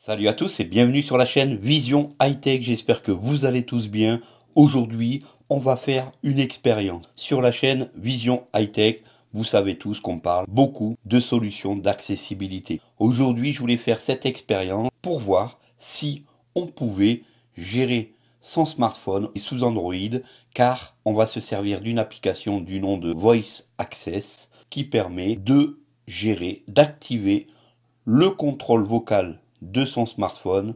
Salut à tous et bienvenue sur la chaîne Vision High Tech. J'espère que vous allez tous bien. Aujourd'hui, on va faire une expérience sur la chaîne Vision High Tech. Vous savez tous qu'on parle beaucoup de solutions d'accessibilité. Aujourd'hui, je voulais faire cette expérience pour voir si on pouvait gérer son smartphone et sous Android car on va se servir d'une application du nom de Voice Access qui permet de gérer, d'activer le contrôle vocal de son smartphone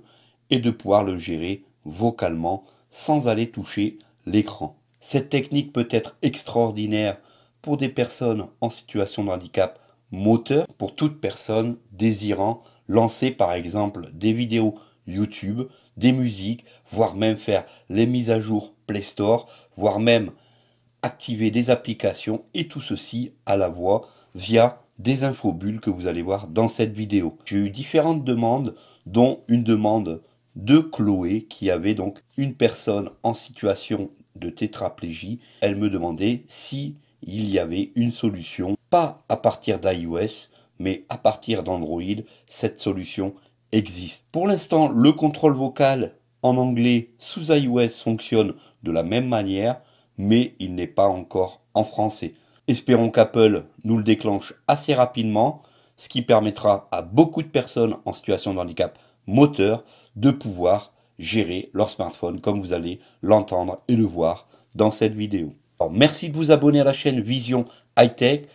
et de pouvoir le gérer vocalement sans aller toucher l'écran. Cette technique peut être extraordinaire pour des personnes en situation de handicap moteur, pour toute personne désirant lancer par exemple des vidéos YouTube, des musiques, voire même faire les mises à jour Play Store, voire même activer des applications et tout ceci à la voix via des bulles que vous allez voir dans cette vidéo. J'ai eu différentes demandes, dont une demande de Chloé qui avait donc une personne en situation de tétraplégie. Elle me demandait si il y avait une solution, pas à partir d'iOS, mais à partir d'Android, cette solution existe. Pour l'instant, le contrôle vocal en anglais sous iOS fonctionne de la même manière, mais il n'est pas encore en français. Espérons qu'Apple nous le déclenche assez rapidement, ce qui permettra à beaucoup de personnes en situation de handicap moteur de pouvoir gérer leur smartphone comme vous allez l'entendre et le voir dans cette vidéo. merci de vous abonner à la chaîne Vision Hightech, Tech,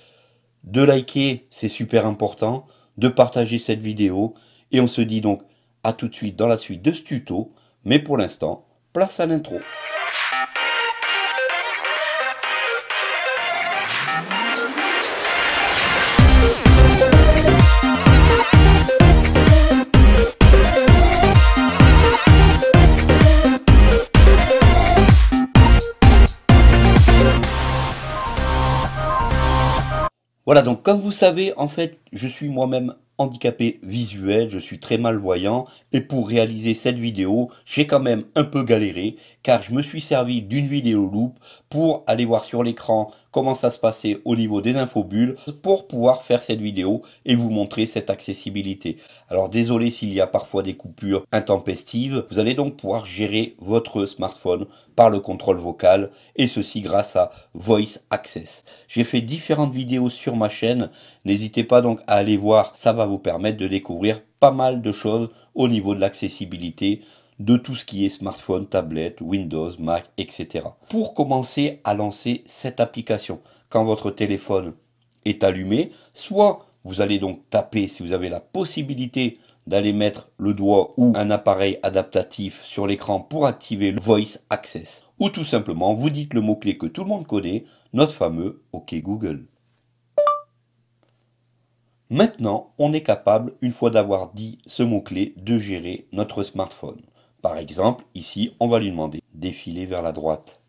de liker, c'est super important, de partager cette vidéo et on se dit donc à tout de suite dans la suite de ce tuto, mais pour l'instant, place à l'intro. Voilà, donc comme vous savez, en fait, je suis moi-même handicapé visuel, je suis très malvoyant, et pour réaliser cette vidéo, j'ai quand même un peu galéré, car je me suis servi d'une vidéo loop pour aller voir sur l'écran comment ça se passait au niveau des infobules pour pouvoir faire cette vidéo et vous montrer cette accessibilité. Alors désolé s'il y a parfois des coupures intempestives, vous allez donc pouvoir gérer votre smartphone par le contrôle vocal et ceci grâce à Voice Access. J'ai fait différentes vidéos sur ma chaîne, n'hésitez pas donc à aller voir, ça va vous permettre de découvrir pas mal de choses au niveau de l'accessibilité de tout ce qui est smartphone, tablette, Windows, Mac, etc. Pour commencer à lancer cette application, quand votre téléphone est allumé, soit vous allez donc taper si vous avez la possibilité d'aller mettre le doigt ou un appareil adaptatif sur l'écran pour activer le Voice Access. Ou tout simplement, vous dites le mot-clé que tout le monde connaît, notre fameux OK Google. Maintenant, on est capable, une fois d'avoir dit ce mot-clé, de gérer notre smartphone. Par exemple, ici, on va lui demander défiler vers la droite,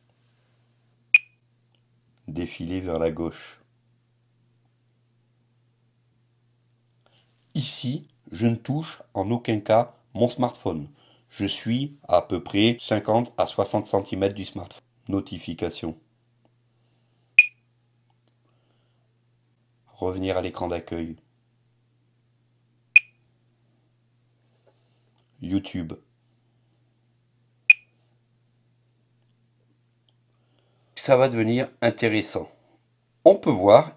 défiler vers la gauche. Ici, je ne touche en aucun cas mon smartphone. Je suis à peu près 50 à 60 cm du smartphone. Notification. Revenir à l'écran d'accueil. YouTube. va devenir intéressant. On peut voir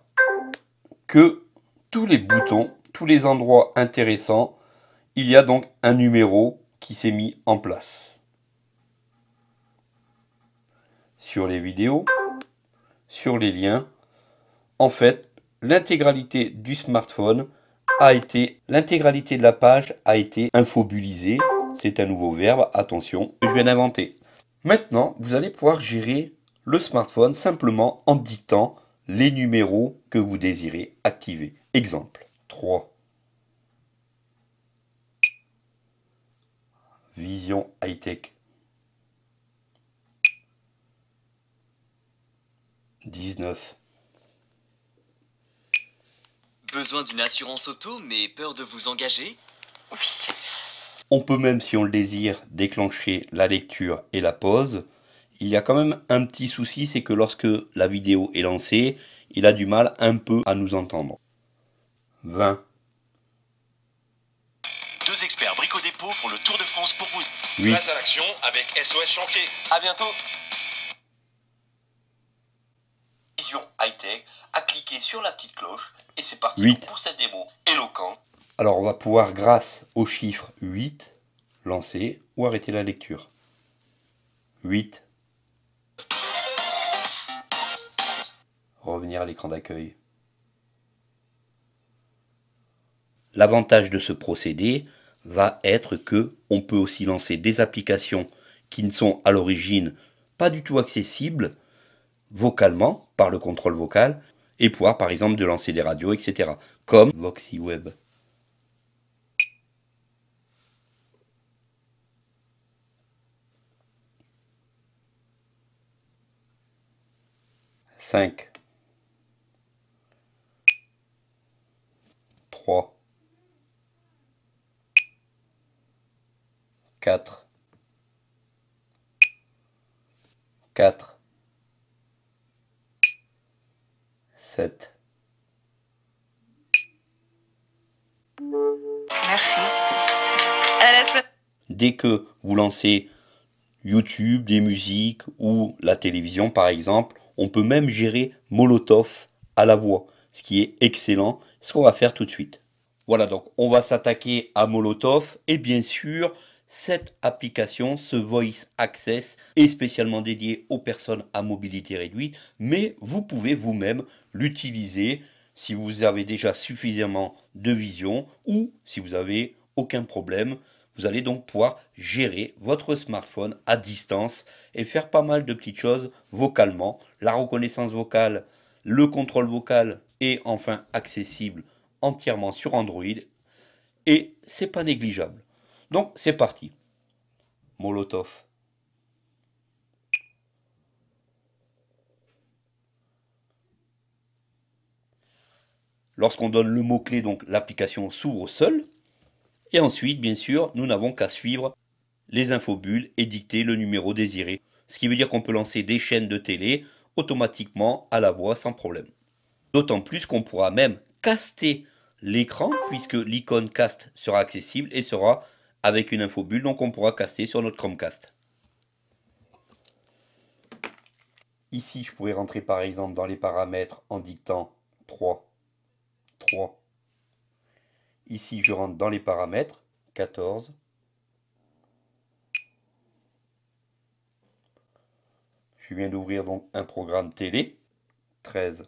que tous les boutons, tous les endroits intéressants, il y a donc un numéro qui s'est mis en place. Sur les vidéos, sur les liens, en fait, l'intégralité du smartphone a été, l'intégralité de la page a été infobulisée. C'est un nouveau verbe, attention, je viens d'inventer. Maintenant, vous allez pouvoir gérer le smartphone simplement en dictant les numéros que vous désirez activer. Exemple 3. Vision high-tech. 19. Besoin d'une assurance auto, mais peur de vous engager Oui. On peut même, si on le désire, déclencher la lecture et la pause. Il y a quand même un petit souci, c'est que lorsque la vidéo est lancée, il a du mal un peu à nous entendre. 20. Deux experts bricodépôt font le tour de France pour vous. Oui. Place à l'action avec SOS Chantier. À bientôt. Vision high-tech, à cliquer sur la petite cloche et c'est parti pour cette démo éloquente. Alors on va pouvoir grâce au chiffre 8 lancer ou arrêter la lecture. 8. revenir à l'écran d'accueil. L'avantage de ce procédé va être que on peut aussi lancer des applications qui ne sont à l'origine pas du tout accessibles vocalement par le contrôle vocal et pouvoir par exemple de lancer des radios, etc. Comme Voxy Web. 5 4 4 7 Merci. Dès que vous lancez YouTube, des musiques ou la télévision par exemple, on peut même gérer Molotov à la voix, ce qui est excellent, ce qu'on va faire tout de suite. Voilà, donc on va s'attaquer à Molotov et bien sûr, cette application, ce Voice Access, est spécialement dédiée aux personnes à mobilité réduite, mais vous pouvez vous-même l'utiliser si vous avez déjà suffisamment de vision ou si vous n'avez aucun problème. Vous allez donc pouvoir gérer votre smartphone à distance et faire pas mal de petites choses vocalement. La reconnaissance vocale, le contrôle vocal est enfin accessible entièrement sur Android et c'est pas négligeable. Donc c'est parti. Molotov. Lorsqu'on donne le mot-clé, donc l'application s'ouvre seule. Et ensuite, bien sûr, nous n'avons qu'à suivre les infobules et dicter le numéro désiré. Ce qui veut dire qu'on peut lancer des chaînes de télé automatiquement à la voix sans problème. D'autant plus qu'on pourra même caster l'écran puisque l'icône cast sera accessible et sera avec une infobulle, donc on pourra caster sur notre Chromecast. Ici, je pourrais rentrer par exemple dans les paramètres en dictant 3, 3. Ici, je rentre dans les paramètres 14. Je viens d'ouvrir donc un programme télé 13.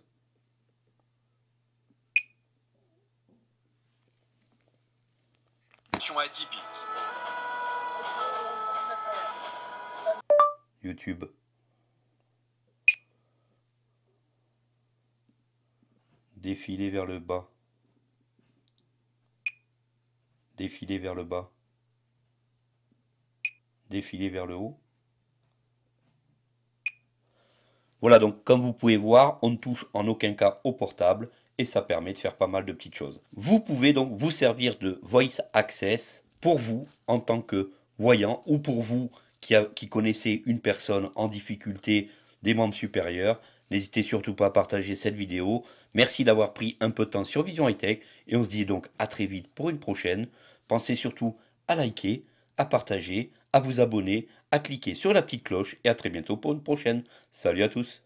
YouTube. Défiler vers le bas. Défiler vers le bas. Défiler vers le haut. Voilà, donc comme vous pouvez voir, on ne touche en aucun cas au portable et ça permet de faire pas mal de petites choses. Vous pouvez donc vous servir de Voice Access pour vous en tant que voyant ou pour vous qui, connaissait une personne en difficulté des membres supérieurs. N'hésitez surtout pas à partager cette vidéo. Merci d'avoir pris un peu de temps sur Vision High Tech et on se dit donc à très vite pour une prochaine. Pensez surtout à liker, à partager, à vous abonner, à cliquer sur la petite cloche et à très bientôt pour une prochaine. Salut à tous